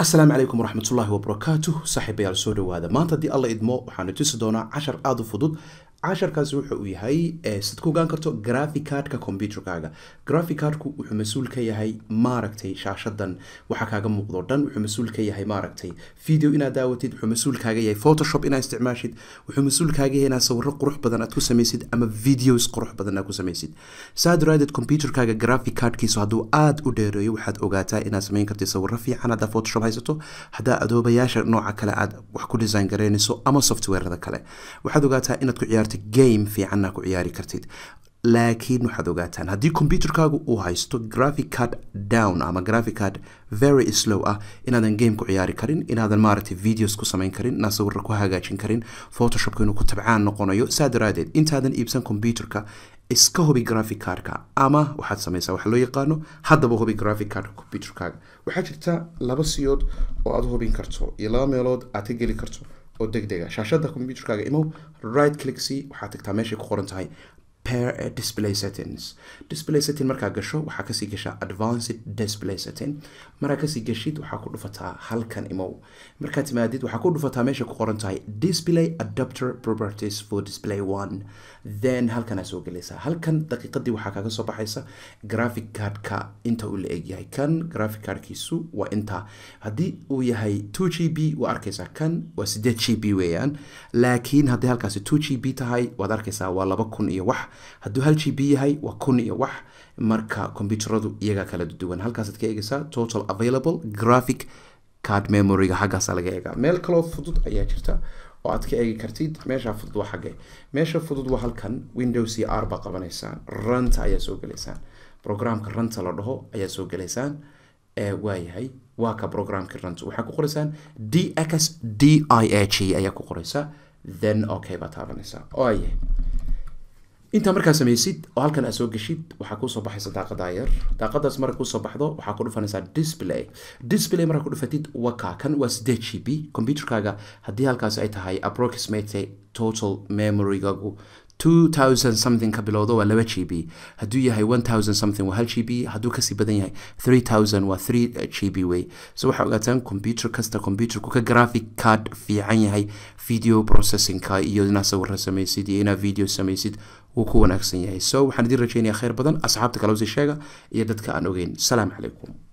asalaamu calaykum waraxmatullaahi wabarakaatuh saaxiibayaal soo dhowaada maanta haddii alla idmo waxaanu tusi doonaa cashar aada u fudud casharkaasi wuxa uu yahay eh, siad ku ogaan karto graphic cardka computerkaaga graphic cardku wuxuu mas-uul ka yahay maaragtay shaashadan waxaa kaaga muuqdo dhan wuxuu mas-uul ka yahay maaragtay video inaad daawatid wuxuu mas-uul kaaga yahay photoshop inaad isticmaashid wuxuu mas-uul kaaga yahay inaad sawiro qurux badan aad ku samaysid ama videos qurux badan aad ku samaysid saa daraadeed computerkaaga graphic cardkiisu hadduu aada u dheereeyo waxaad ogaataa inaad samayn kartid sawiro fiican haddaa photoshop haysato haddaa adoobayaasha nooca kale aad wax ku design garaynayso ama softwarada kale waxaad ogaataa inaad ku ciyaarta maaragta game fiicanna ku ciyaari kartid laakiin waxaad ogaataan haddii computerkaagu uu haysto graphic card down ama graphic card very slow ah inaadan game ku ciyaari karin inaadan maaragtay videos ku samayn karin inaa sawirra ku hagaajin karin photoshopka inuu ku tabcaan noqonayo saa daraadeed intaadan iibsan computerka iska hubi graphic cardka ama waxaad samaysaa waxa loo yaqaano haddaba hubi graphic cardka computerkaaga waxaa jirta laba siyood oo aad hubin karto iyo laba meelood aad ka geli karto oo deg dega shaashada combyuterkaaga imow right click c waxaa tagtaa meeshay ku qoran tahay repair ee uh, display settings display setting markaa gasho waxaa kasii gashaa advanced display setting markaa kasii gashid waxaa ku dhufataa halkan imow markaa timaadid waxaa ku dhufataa meesha ku qoran tahay display adapter properties for display one then halkanaa soo gelaysaa halkan daqiiqadii waxaa kaga soo baxaysa graphic cardka inta uu la egyahay kan graphic cardkiisu waa inta haddii uu yahay two g b waa arkaysaa kan waa sideed g b weeyaan laakiin haddii halkaasi two g b tahay waad arkaysaa waa laba kun iyo wax hadduu hal gb yahay waa kun iyo wax marka combyuteradu iyagaa kala duwan halkaasaad ka eegaysaa total available graphic card memoryga xaggaasa laga eegaa meel kaloo fudud ayaa jirta oo aad ka eegi kartid meeshaa fudud waa xaggee meesha fudud waa halkan windows iyo r baa qabanaysaan ranta ayaa soo gelaysaan programka ranta la dhaho ayaa soo gelaysaan waayahay waa ka programki ranta waxaa ku qoraysaan d x d i h e ayaa ku qoraysa then okay baa taabanaysaa oayahay intaa markaa samaysid oo halkan aad soo geshid waxaa kuusoo baxaysa daaqadaa yar daaqadaas marka kuusoo baxdo waxaa ku dhufanaysaa display display markaa ku dhufatid waka kan waa sideed g b computerkaaga haddii halkaasi ay tahay approximate total memorygaagu two thousand something ka bilowdo waa laba g b hadduu yahay one thousand waa hal g b hadduu kasii badan yahay waa eh, g b wey so waxaa ogaataan computer kasta computerku ka graphic card fiican yahay video processingka iyo inaa sawirra samaysid iyo inaa video samaysid wuu ku wanaagsan yahay so waxaan idin rajeynayaa kheyr badan asxaabta kale sheega iyo dadka aan ogeyn salaam calaykum